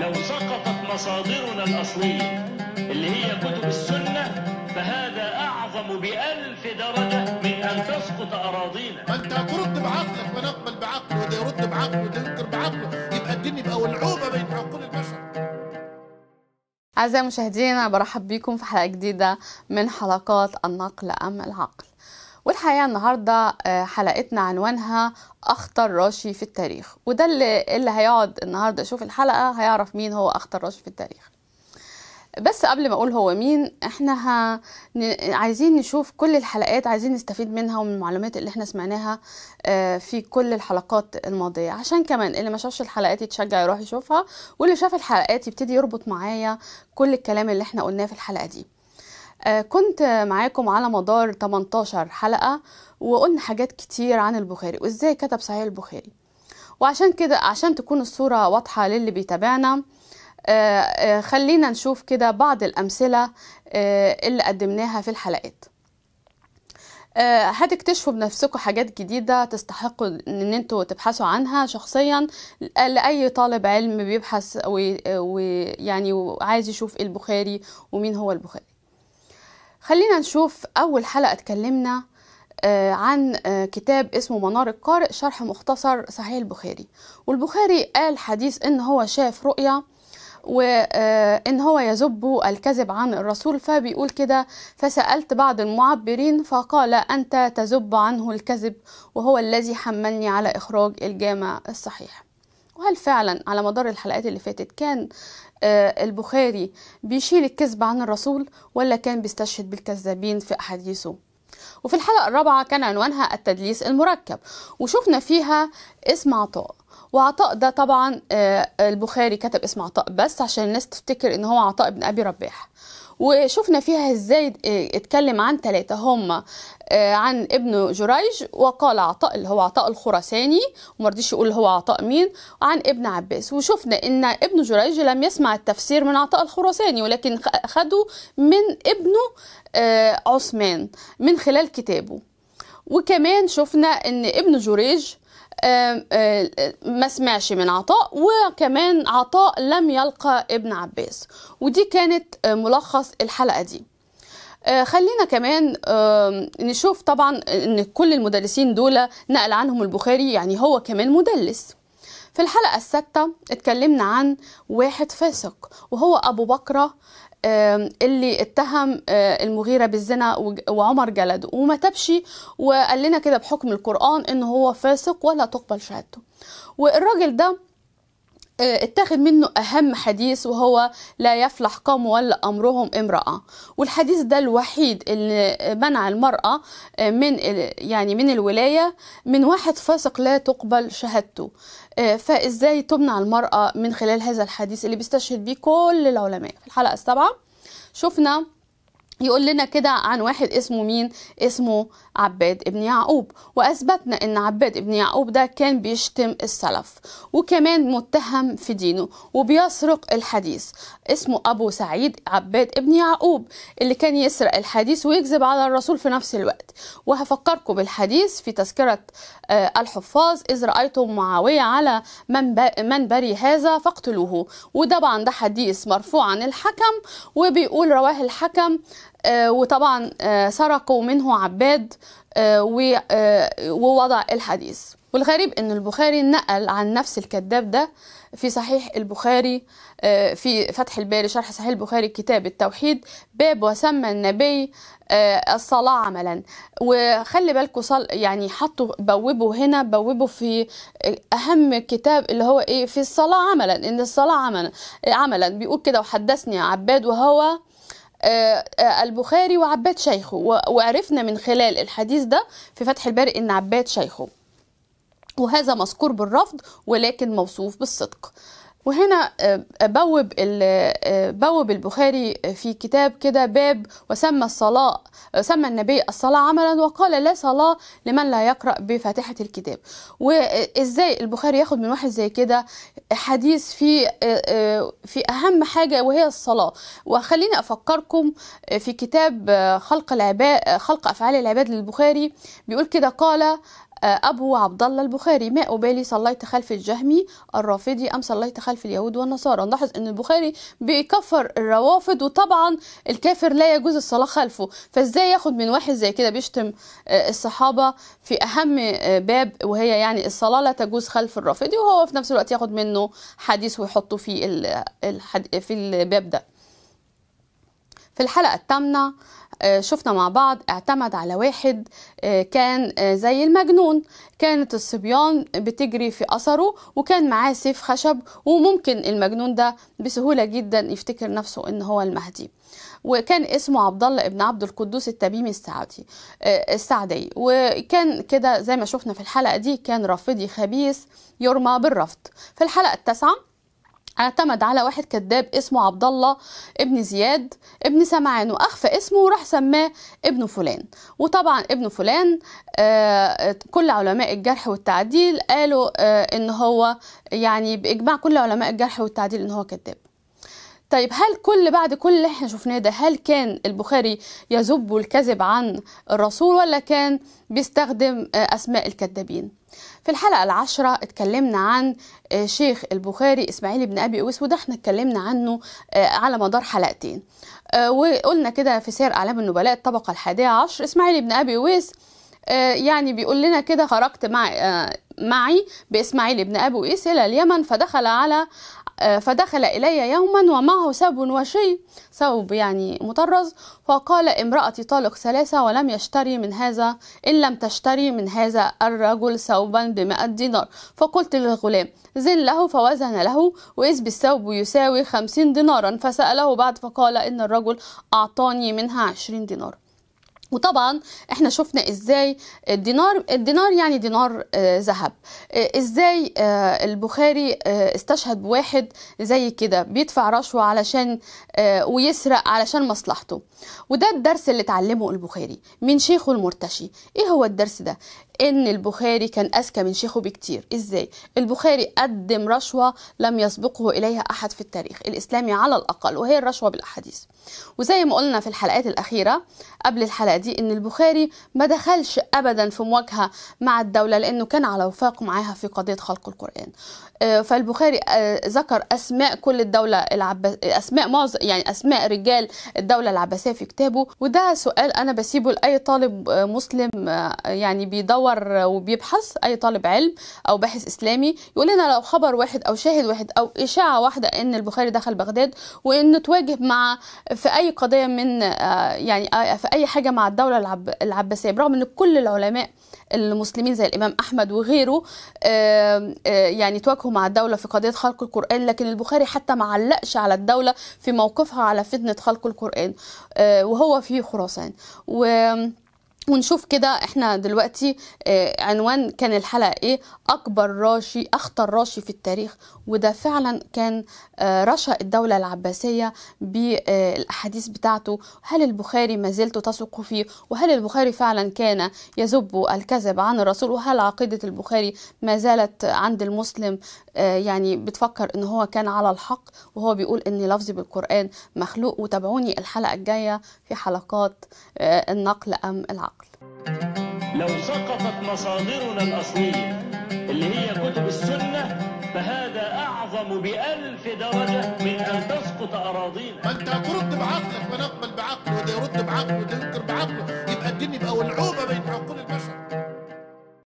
لو سقطت مصادرنا الأصلية اللي هي كتب السنة فهذا أعظم بألف درجة من أن تسقط أراضينا أنت هترد بعقلك ونقبل بعقله وده يرد بعقله وده ينكر بعقله يبقى الدين يبقى ولعوبة بين عقول البشر أعزائي مشاهدينا برحب بكم في حلقة جديدة من حلقات النقل أم العقل والحقيقة النهاردة آه، حلقتنا عنوانها أخطر راشي في التاريخ وده اللي, اللي هيقعد النهاردة يشوف الحلقة هيعرف مين هو أخطر راشي في التاريخ بس قبل ما اقول هو مين احنا ه... عايزين نشوف كل الحلقات عايزين نستفيد منها ومن المعلومات اللي احنا سمعناها آه، في كل الحلقات الماضية عشان كمان اللي ما شافش الحلقات يتشجع يروح يشوفها واللي شاف الحلقات يبتدي يربط معايا كل الكلام اللي احنا قلناه في الحلقة دي آه، كنت معاكم على مدار 18 حلقة وقلنا حاجات كتير عن البخاري وازاي كتب صحيح البخاري وعشان كده عشان تكون الصورة واضحة للي بيتابعنا آه، آه، خلينا نشوف كده بعض الأمثلة اللي قدمناها في الحلقات هتكتشفوا بنفسكم حاجات جديدة تستحقوا ان انتوا تبحثوا عنها شخصيا لأي طالب علم بيبحث ويعني وعايز يشوف البخاري ومين هو البخاري خلينا نشوف أول حلقة اتكلمنا آه، عن آه، كتاب اسمه منار القارئ شرح مختصر صحيح البخاري والبخاري قال حديث ان هو شاف رؤيا وان آه، هو يذب الكذب عن الرسول فبيقول كده فسالت بعض المعبرين فقال انت تذب عنه الكذب وهو الذي حملني على اخراج الجامع الصحيح وهل فعلا على مدار الحلقات اللي فاتت كان آه، البخاري بيشيل الكذب عن الرسول ولا كان بيستشهد بالكذابين في أحاديثه وفي الحلقة الرابعة كان عنوانها التدليس المركب وشفنا فيها اسم عطاء وعطاء ده طبعا آه، البخاري كتب اسم عطاء بس عشان الناس تفتكر ان هو عطاء بن ابي رباح وشفنا فيها ازاي آه، اتكلم عن ثلاثه هم آه، عن ابن جريج وقال عطاء اللي هو عطاء الخراساني ومرضيش يقول هو عطاء مين عن ابن عباس وشفنا ان ابن جريج لم يسمع التفسير من عطاء الخراساني ولكن خده من ابنه آه، عثمان من خلال كتابه وكمان شفنا ان ابن جريج آه، ما سمعش من عطاء وكمان عطاء لم يلقى ابن عباس ودي كانت آه، ملخص الحلقة دي آه، خلينا كمان نشوف طبعا ان كل المدلسين دول نقل عنهم البخاري يعني هو كمان مدلس في الحلقة السادسة اتكلمنا عن واحد فاسق وهو أبو بكرة اللي اتهم آه، المغيرة بالزنا وعمر جلده وما تبشي وقال لنا كده بحكم القرآن إنه هو فاسق ولا تقبل شهادته والراجل ده آه، اتخذ منه أهم حديث وهو لا يفلح قوم ولا أمرهم امرأة والحديث ده الوحيد اللي منع المرأة آه، من يعني من الولاية من واحد فاسق لا تقبل شهادته آه، فإزاي تمنع المرأة من خلال هذا الحديث اللي بيستشهد بيه كل العلماء في الحلقة السابعة شفنا يقول لنا كده عن واحد اسمه مين اسمه عباد ابن يعقوب واثبتنا ان عباد ابن يعقوب ده كان بيشتم السلف وكمان متهم في دينه وبيسرق الحديث اسمه ابو سعيد عباد ابن يعقوب اللي كان يسرق الحديث ويكذب على الرسول في نفس الوقت وهفكركم بالحديث في تذكرة آه، الحفاظ اذ رايتم معاوية على منبري هذا فاقتلوه وطبعا ده حديث مرفوع عن الحكم وبيقول رواه الحكم آه، وطبعا آه، سرقوا منه عباد آه، ووضع الحديث والغريب ان البخاري نقل عن نفس الكذاب ده في صحيح البخاري في فتح الباري شرح صحيح البخاري كتاب التوحيد باب وسمى النبي الصلاة عملا وخلي بالكم صل يعني حطوا بوبوا هنا بوبوا في أهم كتاب اللي هو إيه في الصلاة عملا إن الصلاة عملا عملا بيقول كده وحدثني عباد وهو آه، البخاري وعباد شيخه وعرفنا من خلال الحديث ده في فتح الباري ان عباد شيخه وهذا مذكور بالرفض ولكن موصوف بالصدق وهنا آه، بوب آه، بوب البخاري في كتاب كده باب وسمى الصلاة آه، سمى النبي الصلاة عملا وقال لا صلاة لمن لا يقرأ بفاتحة الكتاب وازاي البخاري ياخد من واحد زي كده حديث في في أهم حاجة وهي الصلاة وخليني أفكركم في كتاب خلق العباد خلق أفعال العباد للبخاري بيقول كده قال أبو عبد الله البخاري ما أبالي صليت خلف الجهمي الرافضي أم صليت خلف اليهود والنصارى نلاحظ أن البخاري بيكفر الروافض وطبعا الكافر لا يجوز الصلاة خلفه فإزاي ياخد من واحد زي كده بيشتم آه، الصحابة في أهم آه، باب وهي يعني الصلاة لا تجوز خلف الرافضي وهو في نفس الوقت ياخد منه حديث ويحطه في آه، في الباب ده في الحلقة الثامنة آه، شفنا مع بعض اعتمد على واحد آه، كان آه، زي المجنون كانت الصبيان بتجري في أثره وكان معاه سيف خشب وممكن المجنون ده بسهولة جدا يفتكر نفسه إن هو المهدي وكان اسمه عبد الله ابن عبد القدوس التميمي السعدي السعدي وكان كده زي ما شفنا في الحلقة دي كان رافضي خبيث يرمى بالرفض في الحلقة التاسعة اعتمد على واحد كذاب اسمه عبد الله ابن زياد ابن سمعان واخفى اسمه وراح سماه ابن فلان وطبعا ابن فلان آه، آه، كل علماء الجرح والتعديل قالوا آه، ان هو يعني باجماع كل علماء الجرح والتعديل ان هو كذاب طيب هل كل بعد كل اللي احنا شفناه ده هل كان البخاري يذب الكذب عن الرسول ولا كان بيستخدم آه، اسماء الكذابين في الحلقة العشرة اتكلمنا عن آه، شيخ البخاري اسماعيل بن ابي اويس وده احنا اتكلمنا عنه آه، على مدار حلقتين وقلنا كده في سير اعلام النبلاء الطبقة الحادية عشر اسماعيل بن ابي اويس آه، يعني بيقول لنا كده خرجت مع آه، معي بإسماعيل بن أبو إيس إلى اليمن فدخل على آه، فدخل إلي يوما ومعه ثوب وشي ثوب يعني مطرز فقال امرأتي طالق ثلاثة ولم يشتري من هذا إن لم تشتري من هذا الرجل ثوبا بمئة دينار فقلت للغلام زن له فوزن له وإذ بالثوب يساوي خمسين دينارا فسأله بعد فقال إن الرجل أعطاني منها عشرين دينار وطبعا احنا شفنا ازاي الدينار الدينار يعني دينار آه، ذهب آه ازاي آه البخاري آه استشهد بواحد زي كده بيدفع رشوه علشان آه، ويسرق علشان مصلحته وده الدرس اللي اتعلمه البخاري من شيخه المرتشي ايه هو الدرس ده ان البخاري كان اذكى من شيخه بكتير ازاي البخاري قدم رشوه لم يسبقه اليها احد في التاريخ الاسلامي على الاقل وهي الرشوه بالاحاديث وزي ما قلنا في الحلقات الاخيره قبل الحلقه دي ان البخاري ما دخلش ابدا في مواجهه مع الدوله لانه كان على وفاق معاها في قضيه خلق القران آه، فالبخاري آه، ذكر اسماء كل الدوله العباس اسماء معظم يعني اسماء رجال الدوله العباسيه في كتابه وده سؤال انا بسيبه لاي طالب آه، مسلم يعني بيدور بيدور وبيبحث اي طالب علم او باحث اسلامي يقول لنا لو خبر واحد او شاهد واحد او اشاعه واحده ان البخاري دخل بغداد وان تواجه مع في اي قضيه من آه، يعني آه، في اي حاجه مع الدوله العب العباسيه برغم ان كل العلماء المسلمين زي الامام احمد وغيره آه، يعني تواجهوا مع الدوله في قضيه خلق القران لكن البخاري حتى ما علقش على الدوله في موقفها على فتنه خلق القران وهو في خراسان و ونشوف كده احنا دلوقتي اه عنوان كان الحلقة ايه اكبر راشي اخطر راشي في التاريخ وده فعلا كان اه رشا الدولة العباسية بالاحاديث اه بتاعته هل البخاري ما زلت تثق فيه وهل البخاري فعلا كان يذب الكذب عن الرسول وهل عقيدة البخاري ما زالت عند المسلم آه، يعني بتفكر ان هو كان على الحق وهو بيقول ان لفظي بالقرآن مخلوق وتابعوني الحلقة الجاية في حلقات آه، النقل ام العقل العقل لو سقطت مصادرنا الأصلية اللي هي كتب السنة فهذا أعظم بألف درجة من أن تسقط أراضينا ما أنت هترد بعقلك ونقبل بعقله وده يرد بعقله وده ينكر بعقله يبقى الدين يبقى ولعوبة بين عقول البشر